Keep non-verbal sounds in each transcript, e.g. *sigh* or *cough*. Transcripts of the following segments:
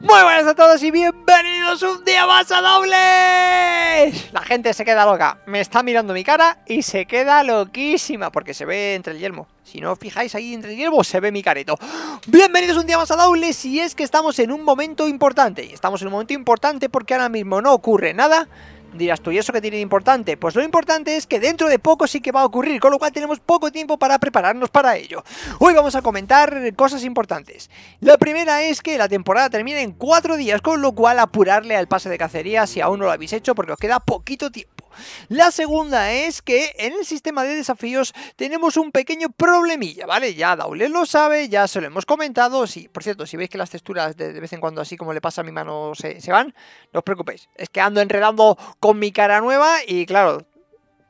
Muy buenas a todos y bienvenidos un día más a dobles. La gente se queda loca, me está mirando mi cara y se queda loquísima porque se ve entre el yelmo. Si no os fijáis ahí entre el yelmo se ve mi careto. Bienvenidos un día más a Doble, si es que estamos en un momento importante. Y estamos en un momento importante porque ahora mismo no ocurre nada. Dirás tú, ¿y eso qué tiene de importante? Pues lo importante es que dentro de poco sí que va a ocurrir, con lo cual tenemos poco tiempo para prepararnos para ello. Hoy vamos a comentar cosas importantes. La primera es que la temporada termina en cuatro días, con lo cual apurarle al pase de cacería si aún no lo habéis hecho, porque os queda poquito tiempo. La segunda es que en el sistema de desafíos tenemos un pequeño problemilla, ¿vale? Ya Daules lo sabe, ya se lo hemos comentado. Y por cierto, si veis que las texturas de, vez en cuando, así como le pasa a mi mano, se, se van, no os preocupéis. Es que ando enredando con mi cara nueva y claro,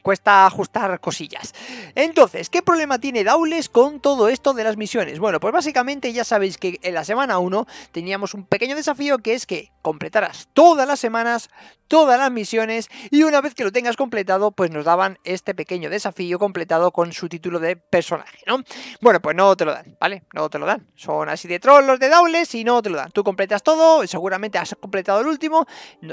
cuesta ajustar cosillas. Entonces, ¿qué problema tiene Daules con todo esto de las misiones? Bueno, pues básicamente ya sabéis que en la semana 1 teníamos un pequeño desafío que es que Completarás todas las semanas, todas las misiones y una vez que lo tengas completado, pues nos daban este pequeño desafío completado con su título de personaje, ¿no? Bueno, pues no te lo dan, ¿vale? No te lo dan. Son así de troll los de doubles y no te lo dan. Tú completas todo, seguramente has completado el último.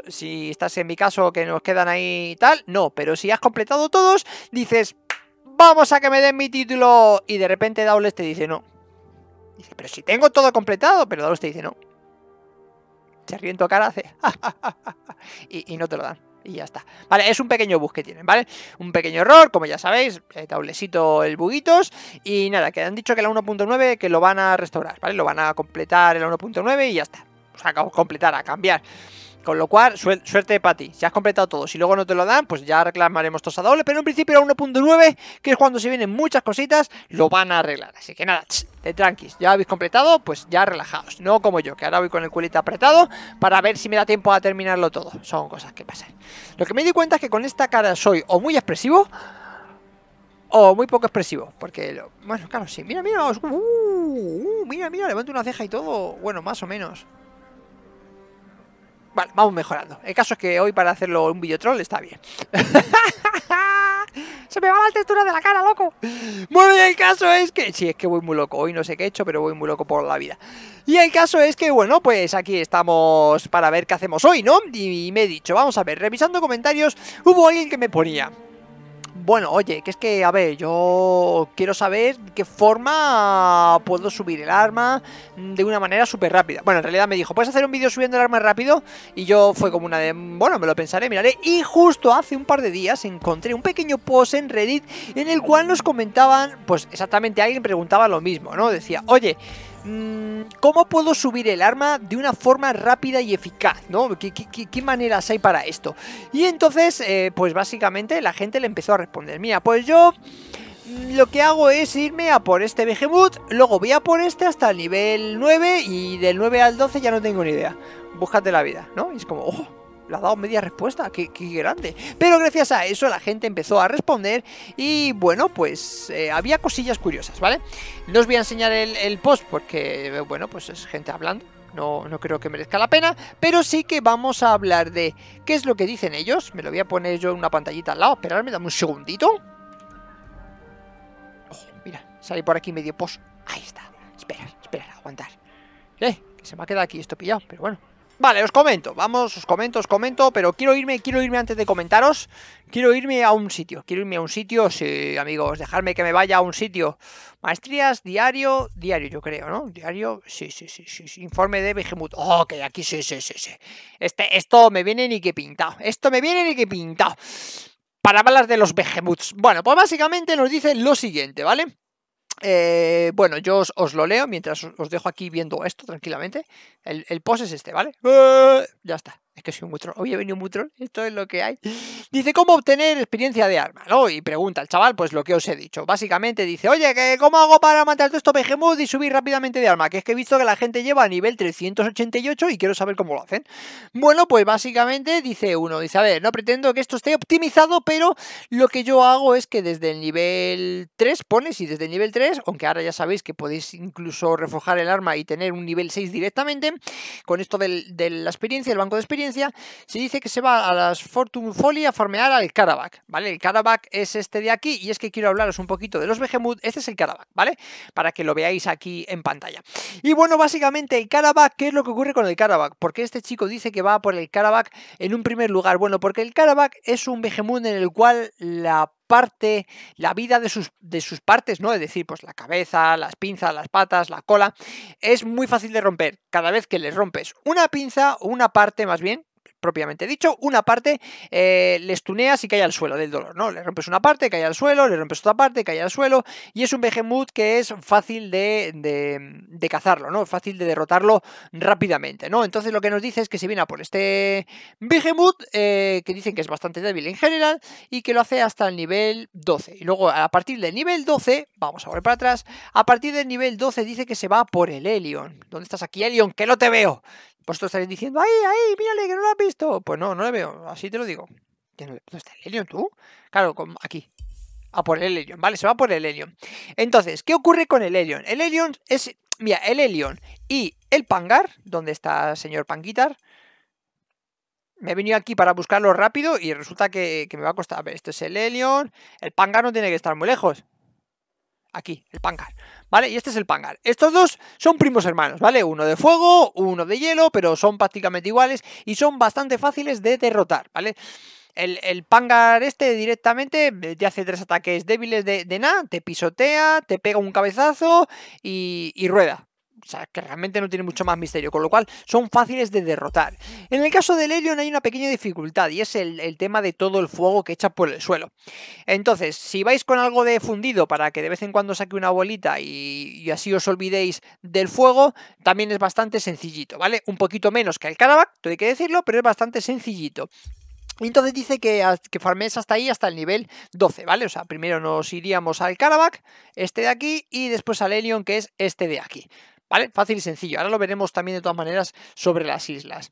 si estás en mi caso que nos quedan ahí y tal, no, pero si has completado todos, dices, vamos a que me den mi título y de repente doubles te dice, no, Dice, pero si tengo todo completado, pero Daules te dice, no, se cara, hace *laughs* y, y, no te lo dan. Y ya está. Vale, es un pequeño bug que tienen, ¿vale? Un pequeño error, como ya sabéis, eh, tablecito el buguitos. Y nada, que han dicho que la 1.9 que lo van a restaurar, ¿vale? Lo van a completar en la 1.9 y ya está. O sea, completar, a cambiar. Con lo cual, suerte para ti. Si has completado todo, si luego no te lo dan, pues ya reclamaremos todos a doble. Pero en principio era 1.9, que es cuando se vienen muchas cositas, lo van a arreglar. Así que nada, de tranquis. Ya habéis completado, pues ya relajados. No como yo, que ahora voy con el culito apretado para ver si me da tiempo a terminarlo todo. Son cosas que pasan. Lo que me di cuenta es que con esta cara soy o muy expresivo o muy poco expresivo. Porque, lo... bueno, claro, sí. Mira, mira, uh, uh, mira, mira, levanto una ceja y todo. Bueno, más o menos. Vale, vamos mejorando. El caso es que hoy para hacerlo un troll está bien. *laughs* Se me va la textura de la cara, loco. Bueno, y el caso es que... Sí, es que voy muy loco. Hoy no sé qué he hecho, pero voy muy loco por la vida. Y el caso es que, bueno, pues aquí estamos para ver qué hacemos hoy, ¿no? y me he dicho, vamos a ver, revisando comentarios, hubo alguien que me ponía... Bueno, oye, que es que, a ver, yo quiero saber qué forma puedo subir el arma de una manera súper rápida. Bueno, en realidad me dijo, ¿puedes hacer un vídeo subiendo el arma rápido? Y yo fue como una de, bueno, me lo pensaré, miraré. Y justo hace un par de días encontré un pequeño post en Reddit en el cual nos comentaban, pues exactamente alguien preguntaba lo mismo, ¿no? Decía, oye, Mm, ¿Cómo puedo subir el arma de una forma rápida y eficaz? ¿no? ¿Qué, maneras hay para esto? Y entonces, eh, pues básicamente la gente le empezó a responder, mira, pues yo mm, lo que hago es irme a por este Behemoth, luego voy a por este hasta el nivel 9 y del 9 al 12 ya no tengo ni idea. Búscate la vida, ¿no? Y es como, ¡ojo! Oh, le ha dado media respuesta, qué, grande. Pero gracias a eso la gente empezó a responder y bueno, pues eh, había cosillas curiosas, ¿vale? No os voy a enseñar el, post porque, bueno, pues es gente hablando. No, no, creo que merezca la pena, pero sí que vamos a hablar de qué es lo que dicen ellos. Me lo voy a poner yo en una pantallita al lado, me dame un segundito. Oh, mira, sale por aquí medio post. Ahí está. Esperad, espera aguantar. Eh, que se me ha quedado aquí esto pillado, pero bueno. Vale, os comento, vamos, os comento, os comento, pero quiero irme, quiero irme antes de comentaros, quiero irme a un sitio, quiero irme a un sitio, sí, amigos, dejarme que me vaya a un sitio. Maestrías, diario, diario, yo creo, ¿no? Diario, sí, sí, sí, sí, informe de Behemoth. Ok, oh, aquí sí, sí, sí, sí. Este, esto me viene ni que pintado, esto me viene ni que pintado. Para balas de los Behemoths. Bueno, pues básicamente nos dice lo siguiente, ¿vale? Eh, bueno, yo os, lo leo mientras os, dejo aquí viendo esto tranquilamente. el post es este, ¿vale? Eh, ya está. Es que soy un mutrón. Hoy he venido un mutrón. Esto es lo que hay. Dice, ¿cómo obtener experiencia de arma? Oh, y pregunta al chaval, pues lo que os he dicho. Básicamente dice, oye, ¿cómo hago para matar todo esto behemoth y subir rápidamente de arma? Que es que he visto que la gente lleva a nivel 388 y quiero saber cómo lo hacen. Bueno, pues básicamente dice uno, dice, a ver, no pretendo que esto esté optimizado, pero lo que yo hago es que desde el nivel 3 pones y desde el nivel 3, aunque ahora ya sabéis que podéis incluso reforjar el arma y tener un nivel 6 directamente, con esto de la experiencia, el banco de experiencia, se dice que se va a las Fortune Folia a formear al Karabakh, ¿vale? El Karabakh es este de aquí y es que quiero hablaros un poquito de los Behemoth. Este es el Karabak, ¿vale? Para que lo veáis aquí en pantalla. Y bueno, básicamente el Karabak, ¿qué es lo que ocurre con el Karabakh? Porque este chico dice que va por el Karabakh en un primer lugar. Bueno, porque el Karabakh es un Behemoth en el cual la parte, la vida de sus, de sus partes, ¿no? Es decir, pues la cabeza, las pinzas, las patas, la cola, es muy fácil de romper. Cada vez que les rompes una pinza o una parte más bien, propiamente dicho, una parte eh, les tuneas y cae al suelo del dolor, ¿no? Le rompes una parte, cae al suelo, le rompes otra parte, cae al suelo, y es un Behemoth que es fácil de, cazarlo, ¿no? Fácil de derrotarlo rápidamente, ¿no? Entonces lo que nos dice es que se viene a por este Behemoth, que dicen que es bastante débil en general, y que lo hace hasta el nivel 12. Y luego a partir del nivel 12, vamos a volver para atrás, a partir del nivel 12 dice que se va por el Helion. ¿Dónde estás aquí, Helion? ¡Que no te veo! pues Vosotros estaréis diciendo, ¡ay, ay! ahí, mírale que no lo has visto! Pues no, no lo veo, así te lo digo. ¿Dónde está el Helion, tú? Claro, aquí. A por el Helion, ¿vale? Se va por el Helion. Entonces, ¿qué ocurre con el Helion? El Helion es. Mira, el Helion y el Pangar, donde está el señor Panguitar. Me he venido aquí para buscarlo rápido y resulta que, que me va a costar. A ver, esto es el Helion. El Pangar no tiene que estar muy lejos aquí, el Pangar, ¿vale? Y este es el Pangar. Estos dos son primos hermanos, ¿vale? Uno de fuego, uno de hielo, pero son prácticamente iguales y son bastante fáciles de derrotar, ¿vale? El, Pangar este directamente eh, te hace tres ataques débiles de, de nada, te pisotea, te pega un cabezazo y rueda, o sea, que realmente no tiene mucho más misterio, con lo cual son fáciles de derrotar. En el caso del Helion hay una pequeña dificultad y es el, tema de todo el fuego que echa por el suelo. Entonces, si vais con algo de fundido para que de vez en cuando saque una bolita y, así os olvidéis del fuego, también es bastante sencillito, ¿vale? Un poquito menos que el Karabak, hay que decirlo, pero es bastante sencillito. Y Entonces dice que, que hasta ahí, hasta el nivel 12, ¿vale? O sea, primero nos iríamos al Karabak, este de aquí, y después al Helion, que es este de aquí. ¿Vale? Fácil y sencillo. Ahora lo veremos también de todas maneras sobre las islas.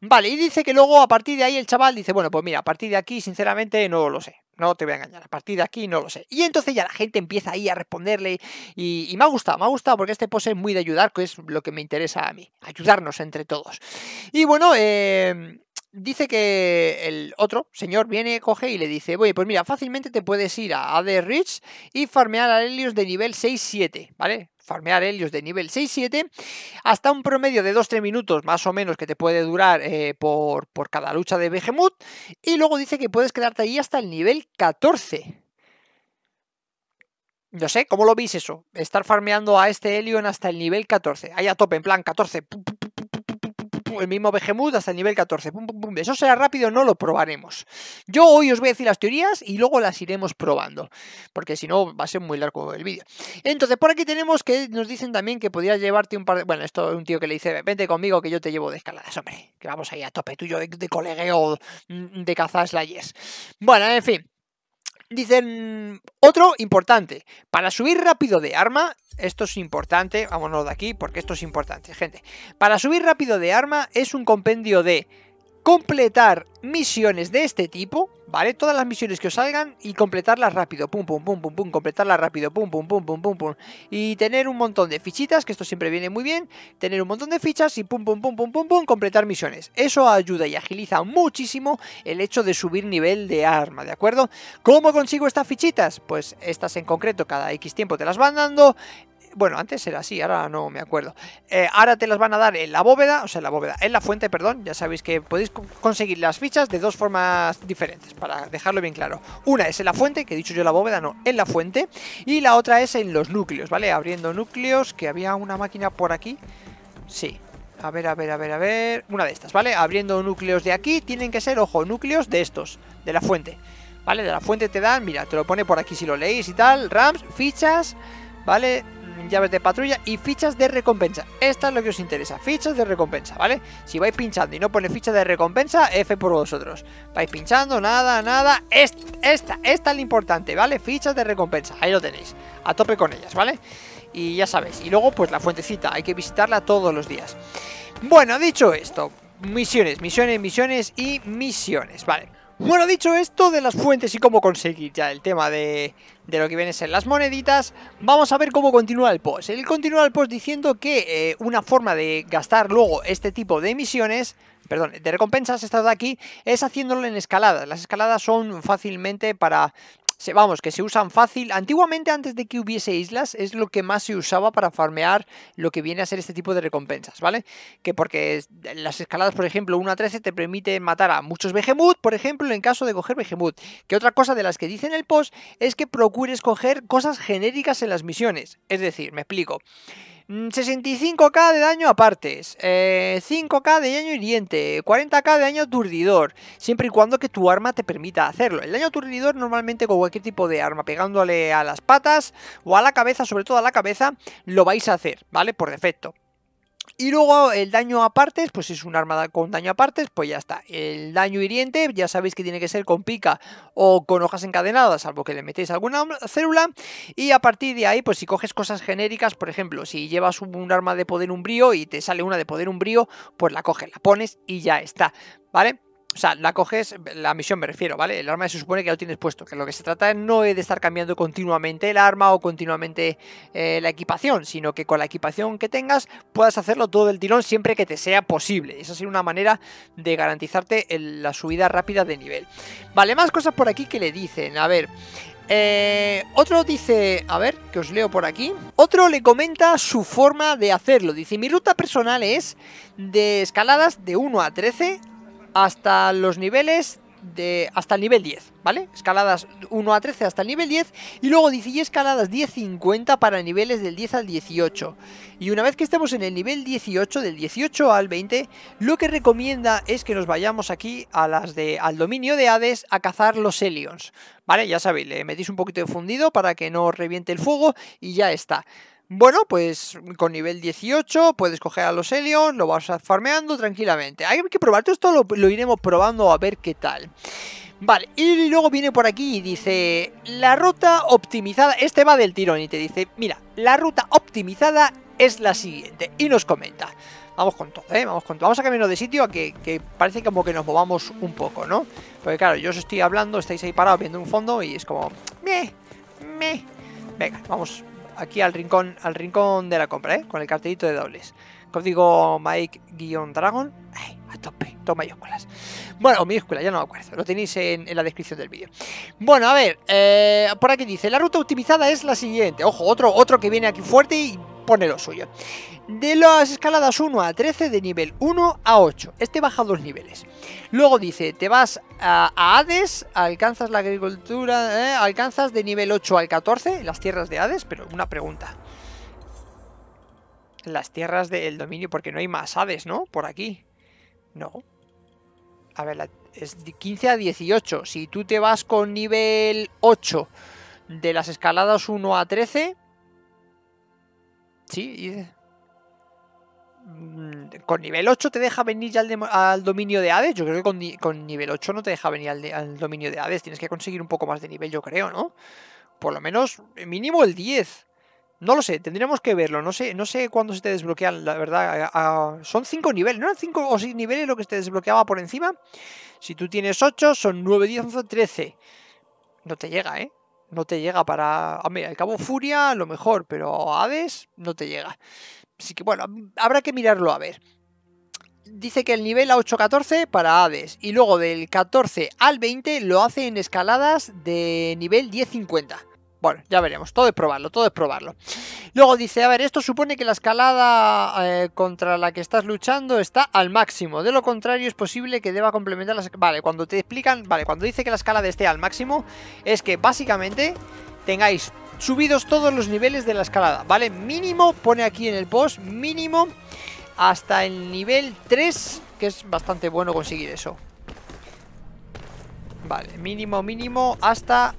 Vale, y dice que luego a partir de ahí el chaval dice, bueno, pues mira, a partir de aquí sinceramente no lo sé. No te voy a engañar, a partir de aquí no lo sé. Y entonces ya la gente empieza ahí a responderle y, me ha gustado, me ha gustado porque este pose es muy de ayudar, que es lo que me interesa a mí, ayudarnos entre todos. Y bueno, em, dice que el otro señor viene, coge y le dice, oye, pues mira, fácilmente te puedes ir a The Rich y farmear a Helios de nivel 6-7, ¿vale? farmear Helios de nivel 6-7 hasta un promedio de 2-3 minutos más o menos que te puede durar eh, por, cada lucha de Behemoth y luego dice que puedes quedarte ahí hasta el nivel 14. No sé, ¿cómo lo veis eso? Estar farmeando a este Helion hasta el nivel 14. Ahí a tope, en plan 14 el mismo Behemoth hasta el nivel 14, Eso será rápido, no lo probaremos. Yo hoy os voy a decir las teorías y luego las iremos probando, porque si no va a ser muy largo el vídeo. Entonces, por aquí tenemos que nos dicen también que podría llevarte un par de... Bueno, esto es un tío que le dice, vente conmigo que yo te llevo de escaladas, hombre, que vamos ahí a tope tuyo de, de colegueo mm, de cazas layers. Bueno, en fin. Dicen, otro importante, para subir rápido de arma, esto es importante, vámonos de aquí porque esto es importante, gente. Para subir rápido de arma es un compendio de completar misiones de este tipo, ¿vale? Todas las misiones que os salgan y completarlas rápido, pum, pum, pum, pum, pum, completarlas rápido, pum, pum, pum, pum, pum, pum. Y tener un montón de fichitas, que esto siempre viene muy bien, tener un montón de fichas y pum, pum, pum, pum, pum, pum, completar misiones. Eso ayuda y agiliza muchísimo el hecho de subir nivel de arma, ¿de acuerdo? ¿Cómo consigo estas fichitas? Pues estas en concreto cada X tiempo te las van dando, bueno, antes era así, ahora no me acuerdo. Eh, ahora te las van a dar en la bóveda, o sea, en la bóveda, en la fuente, perdón. Ya sabéis que podéis conseguir las fichas de dos formas diferentes, para dejarlo bien claro. Una es en la fuente, que he dicho yo la bóveda, no, en la fuente. Y la otra es en los núcleos, ¿vale? Abriendo núcleos, que había una máquina por aquí. Sí, a ver, a ver, a ver, a ver. Una de estas, ¿vale? Abriendo núcleos de aquí, tienen que ser, ojo, núcleos de estos, de la fuente. ¿Vale? De la fuente te dan, mira, te lo pone por aquí si lo leéis y tal, rams, fichas, ¿vale? Llaves de patrulla y fichas de recompensa. Esta es lo que os interesa, fichas de recompensa, ¿vale? Si vais pinchando y no pone ficha de recompensa, F por vosotros. Vais pinchando, nada, nada. Esta, esta, esta es la importante, ¿vale? Fichas de recompensa, ahí lo tenéis. A tope con ellas, ¿vale? Y ya sabéis. Y luego, pues la fuentecita, hay que visitarla todos los días. Bueno, dicho esto, misiones, misiones, misiones y misiones, ¿vale? Bueno, dicho esto de las fuentes y cómo conseguir ya el tema de, de lo que vienen a ser las moneditas, vamos a ver cómo continúa el post. Él continúa el post diciendo que eh, una forma de gastar luego este tipo de misiones, perdón, de recompensas, estas de aquí, es haciéndolo en escaladas. Las escaladas son fácilmente para vamos, que se usan fácil. Antiguamente, antes de que hubiese islas, es lo que más se usaba para farmear lo que viene a ser este tipo de recompensas, ¿vale? Que porque las escaladas, por ejemplo, 1 a 13 te permite matar a muchos behemoth, por ejemplo, en caso de coger behemoth. Que otra cosa de las que dice en el post es que procures coger cosas genéricas en las misiones. Es decir, me explico. 65k mm, de daño a 5k eh, de daño hiriente, 40k de daño aturdidor, siempre y cuando que tu arma te permita hacerlo. El daño aturdidor normalmente con cualquier tipo de arma, pegándole a las patas o a la cabeza, sobre todo a la cabeza, lo vais a hacer, ¿vale? Por defecto. Y luego el daño a partes, pues es un arma con daño a partes, pues ya está. El daño hiriente, ya sabéis que tiene que ser con pica o con hojas encadenadas, salvo que le metéis alguna célula. Y a partir de ahí, pues si coges cosas genéricas, por ejemplo, si llevas un arma de poder umbrío y te sale una de poder umbrío, pues la coges, la pones y ya está. ¿Vale? O sea, la coges, la misión me refiero, ¿vale? El arma se supone que ya lo tienes puesto, que lo que se trata no es de estar cambiando continuamente el arma o continuamente eh, la equipación, sino que con la equipación que tengas puedas hacerlo todo el tirón siempre que te sea posible. Esa sido una manera de garantizarte la subida rápida de nivel. Vale, más cosas por aquí que le dicen. A ver, eh, otro dice, a ver, que os leo por aquí. Otro le comenta su forma de hacerlo. Dice, mi ruta personal es de escaladas de 1 a 13 hasta los niveles de hasta el nivel 10, ¿vale? Escaladas 1 a 13 hasta el nivel 10 y luego dice escaladas 10-50 para niveles del 10 al 18. Y una vez que estemos en el nivel 18, del 18 al 20, lo que recomienda es que nos vayamos aquí a las de, al dominio de Hades a cazar los Helions, ¿vale? Ya sabéis, le metéis un poquito de fundido para que no reviente el fuego y ya está. Bueno, pues con nivel 18 puedes coger a los Helios, lo vas farmeando tranquilamente. Hay que probar todo esto lo, iremos probando a ver qué tal. Vale, y luego viene por aquí y dice, la ruta optimizada, este va del tirón y te dice, mira, la ruta optimizada es la siguiente. Y nos comenta, vamos con todo, ¿eh? Vamos con todo. Vamos a cambiarnos de sitio a que, que, parece como que nos movamos un poco, ¿no? Porque claro, yo os estoy hablando, estáis ahí parados viendo un fondo y es como, meh, meh. Venga, vamos, aquí al rincón, al rincón de la compra, ¿eh? con el cartelito de dobles. Código Mike-Dragon. A tope, dos mayúsculas. Bueno, o mayúsculas, ya no me acuerdo. Lo tenéis en, la descripción del vídeo. Bueno, a ver, eh, por aquí dice: La ruta optimizada es la siguiente. Ojo, otro, otro que viene aquí fuerte y pone lo suyo. De las escaladas 1 a 13, de nivel 1 a 8. Este baja dos niveles. Luego dice, te vas a, Hades, alcanzas la agricultura, eh, alcanzas de nivel 8 al 14, las tierras de Hades, pero una pregunta. Las tierras del dominio, porque no hay más Hades, ¿no? Por aquí. No. A ver, es de 15 a 18. Si tú te vas con nivel 8 de las escaladas 1 a 13, Sí, mm, con nivel 8 te deja venir ya al, dominio de Hades. Yo creo que con, nivel 8 no te deja venir al, dominio de Hades. Tienes que conseguir un poco más de nivel, yo creo, ¿no? Por lo menos, mínimo el 10. No lo sé, tendríamos que verlo. No sé, no sé cuándo se te desbloquea, la verdad. son 5 niveles, ¿no 5 o 6 niveles lo que se te desbloqueaba por encima? Si tú tienes 8, son 9, 10, 11, 13. No te llega, ¿eh? no te llega para... A al Cabo Furia, lo mejor, pero Hades no te llega. Así que bueno, habrá que mirarlo a ver. Dice que el nivel a 8-14 para Hades y luego del 14 al 20 lo hace en escaladas de nivel 10-50. Bueno, ya veremos. Todo es probarlo, todo es probarlo. Luego dice, a ver, esto supone que la escalada eh, contra la que estás luchando está al máximo. De lo contrario, es posible que deba complementar las... Vale, cuando te explican... Vale, cuando dice que la escalada esté al máximo, es que básicamente tengáis subidos todos los niveles de la escalada, ¿vale? Mínimo, pone aquí en el post, mínimo hasta el nivel 3, que es bastante bueno conseguir eso. Vale, mínimo, mínimo, hasta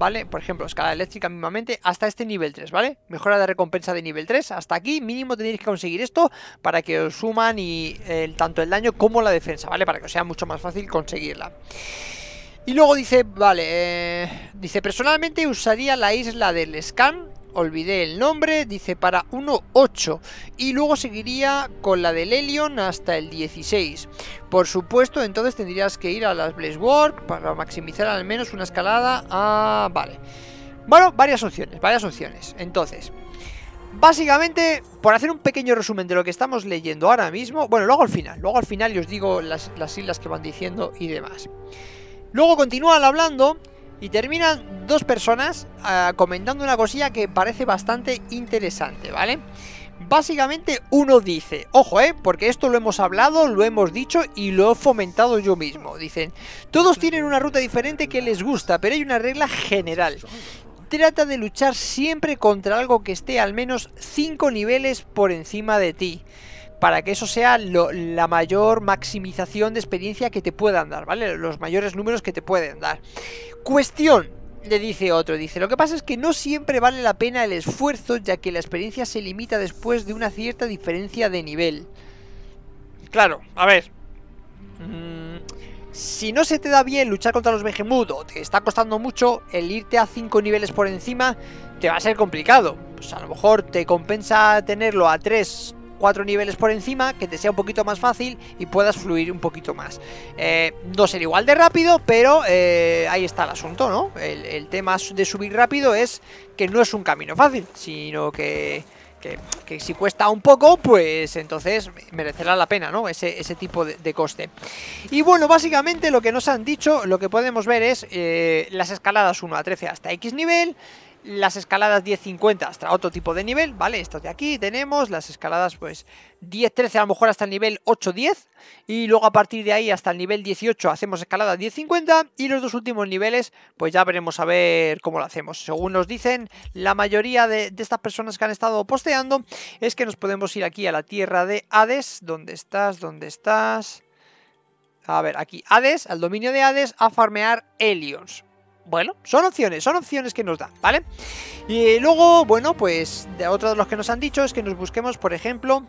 ¿vale? Por ejemplo, escala eléctrica mismamente hasta este nivel 3, ¿vale? Mejora de recompensa de nivel 3, hasta aquí mínimo tenéis que conseguir esto para que os suman y tanto el daño como la defensa, ¿vale? Para que os sea mucho más fácil conseguirla. Y luego dice, vale, eh, dice, personalmente usaría la isla del Scan olvidé el nombre, dice para 1.8 y luego seguiría con la del Helion hasta el 16. Por supuesto, entonces tendrías que ir a las Blaze para maximizar al menos una escalada a... Ah, vale. Bueno, varias opciones, varias opciones. Entonces, Básicamente, por hacer un pequeño resumen de lo que estamos leyendo ahora mismo, bueno, luego al final, luego al final y os digo las, las, islas que van diciendo y demás. Luego continúan hablando y terminan dos personas ah, comentando una cosilla que parece bastante interesante, ¿vale? Básicamente uno dice, ojo, ¿eh? Porque esto lo hemos hablado, lo hemos dicho y lo he fomentado yo mismo. Dicen, todos tienen una ruta diferente que les gusta, pero hay una regla general trata de luchar siempre contra algo que esté al menos 5 niveles por encima de ti para que eso sea la mayor maximización de experiencia que te puedan dar, ¿vale? Los mayores números que te pueden dar. Cuestión, le dice otro, dice, lo que pasa es que no siempre vale la pena el esfuerzo, ya que la experiencia se limita después de una cierta diferencia de nivel. Claro, a ver. Mm, si no se te da bien luchar contra los Behemoth o te está costando mucho, el irte a 5 niveles por encima te va a ser complicado. Pues a lo mejor te compensa tenerlo a 3 cuatro niveles por encima, que te sea un poquito más fácil y puedas fluir un poquito más. Eh, no ser igual de rápido, pero eh, ahí está el asunto, ¿no? El, tema de subir rápido es que no es un camino fácil, sino que, que, si cuesta un poco, pues entonces merecerá la pena, ¿no? Ese, tipo de, coste. Y bueno, básicamente lo que nos han dicho, lo que podemos ver es eh, las escaladas 1 a 13 hasta X nivel, las escaladas 10-50 hasta otro tipo de nivel, ¿vale? Estas de aquí tenemos las escaladas pues 10-13 a lo mejor hasta el nivel 8-10 y luego a partir de ahí hasta el nivel 18 hacemos escaladas 10-50 y los dos últimos niveles pues ya veremos a ver cómo lo hacemos. Según nos dicen la mayoría de, estas personas que han estado posteando es que nos podemos ir aquí a la tierra de Hades, ¿dónde estás? ¿dónde estás? A ver, aquí Hades, al dominio de Hades, a farmear Helions. Bueno, son opciones, son opciones que nos da, ¿vale? Y luego, bueno, pues otro de los que nos han dicho es que nos busquemos, por ejemplo,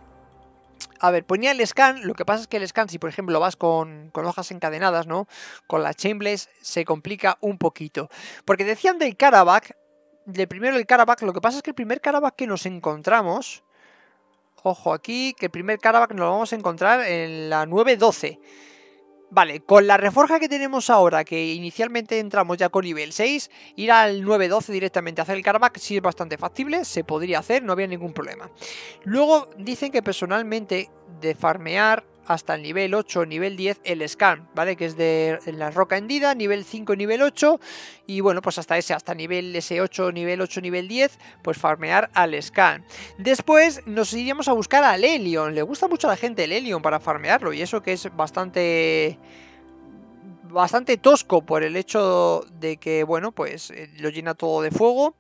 a ver, ponía el scan, lo que pasa es que el scan, si por ejemplo vas con, hojas encadenadas, ¿no? Con las chimbles se complica un poquito. Porque decían del Karabakh, de primero el Karabakh, lo que pasa es que el primer Karabakh que nos encontramos, ojo aquí, que el primer Karabakh nos lo vamos a encontrar en la 912. 12 Vale, con la reforja que tenemos ahora, que inicialmente entramos ya con nivel 6, ir al 9-12 directamente a hacer el carback sí es bastante factible, se podría hacer, no había ningún problema. Luego dicen que personalmente de farmear hasta el nivel 8 nivel 10 el scan, ¿vale? Que es de la roca hendida, nivel 5 nivel 8 y bueno, pues hasta ese, hasta nivel ese 8 nivel 8, nivel 10, pues farmear al scan. Después nos iríamos a buscar al Helion, le gusta mucho a la gente el Helion para farmearlo y eso que es bastante bastante tosco por el hecho de que, bueno, pues eh, lo llena todo de fuego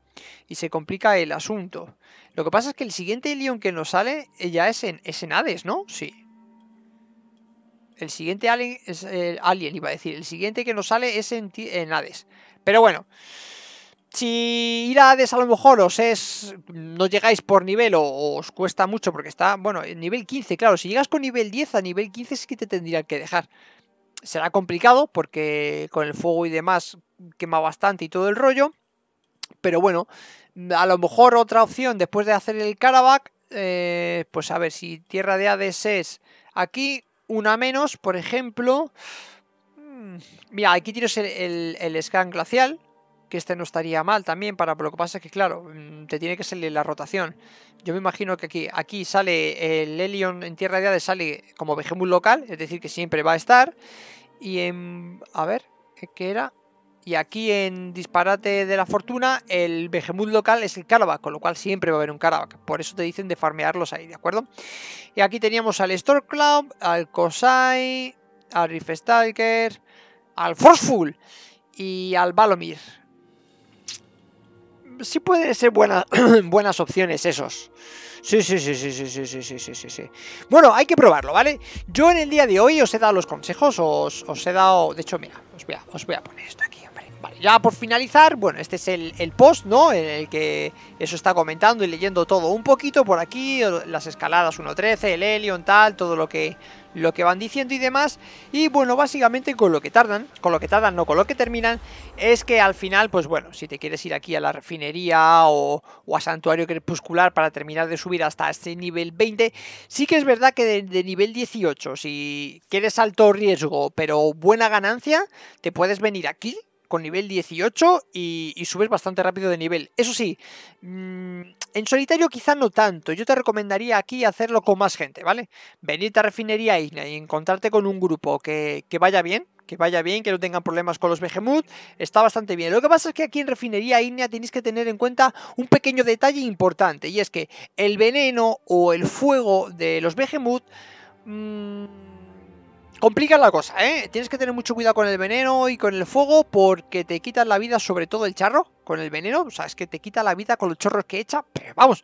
y se complica el asunto. Lo que pasa es que el siguiente Helion que nos sale eh, ya es en, es en Hades, ¿no? Sí, el siguiente alien es el eh, alien, iba a decir. El siguiente que nos sale es en, Hades. Pero bueno. Si ir a Hades a lo mejor os es. no llegáis por nivel o, os cuesta mucho porque está. Bueno, nivel 15, claro. Si llegas con nivel 10 a nivel 15 es que te tendrían que dejar. Será complicado porque con el fuego y demás quema bastante y todo el rollo. Pero bueno, a lo mejor otra opción después de hacer el Karabakh. Eh, pues a ver si Tierra de Hades es aquí una menos, por ejemplo. Mm, mira, aquí tienes el, el, el, scan glacial, que este no estaría mal también, para, pero lo que pasa es que, claro, mm, te tiene que salir la rotación. Yo me imagino que aquí, aquí sale el Helion en Tierra de Hades, sale como Behemoth local, es decir, que siempre va a estar. Y en... a ver, ¿qué era? Y aquí en Disparate de la Fortuna, el Behemoth local es el Karabak con lo cual siempre va a haber un Karabak Por eso te dicen de farmearlos ahí, ¿de acuerdo? Y aquí teníamos al Club al Kosai, al Riff Stalker, al Forceful y al Balomir. Sí pueden ser *clears throat* buenas opciones esos. Sí, sí, sí, sí, sí, sí, sí, sí, sí, sí, Bueno, hay que probarlo, ¿vale? Yo en el día de hoy os he dado los consejos, os, he dado... De hecho, mira, os voy a, os voy a poner esto ya por finalizar, bueno, este es el, post, ¿no? En el que eso está comentando y leyendo todo un poquito por aquí, las escaladas 1.13, el Helion, tal, todo lo que lo que van diciendo y demás. Y bueno, básicamente con lo que tardan, con lo que tardan, no con lo que terminan, es que al final, pues bueno, si te quieres ir aquí a la refinería o, a Santuario Crepuscular para terminar de subir hasta este nivel 20, sí que es verdad que de, nivel 18, si quieres alto riesgo pero buena ganancia, te puedes venir aquí con nivel 18 y, subes bastante rápido de nivel. Eso sí, mm, en solitario quizá no tanto. Yo te recomendaría aquí hacerlo con más gente, ¿vale? Venirte a Refinería Igna y encontrarte con un grupo que, vaya bien, que vaya bien, que no tengan problemas con los Behemoth, está bastante bien. Lo que pasa es que aquí en Refinería Ignea tenéis que tener en cuenta un pequeño detalle importante, y es que el veneno o el fuego de los Behemoth... Mm, complica la cosa, ¿eh? Tienes que tener mucho cuidado con el veneno y con el fuego porque te quitan la vida, sobre todo el charro, con el veneno. O sea, es que te quita la vida con los chorros que echa, pero vamos,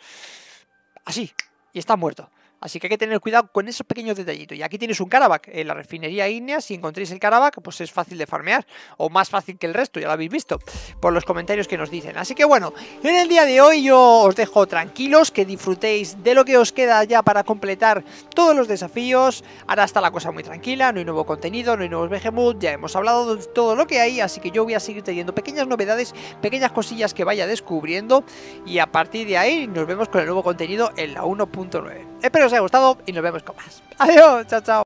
así, y está muerto. Así que hay que tener cuidado con esos pequeños detallitos. Y aquí tienes un Karabakh. En la refinería ígnea, si encontréis el Karabakh, pues es fácil de farmear. O más fácil que el resto, ya lo habéis visto. Por los comentarios que nos dicen. Así que bueno, en el día de hoy yo os dejo tranquilos. Que disfrutéis de lo que os queda ya para completar todos los desafíos. Ahora está la cosa muy tranquila. No hay nuevo contenido, no hay nuevos Behemoth. Ya hemos hablado de todo lo que hay. Así que yo voy a seguir teniendo pequeñas novedades, pequeñas cosillas que vaya descubriendo. Y a partir de ahí nos vemos con el nuevo contenido en la 1.9. Espero os haya gustado y nos vemos con más. Adiós, chao, chao.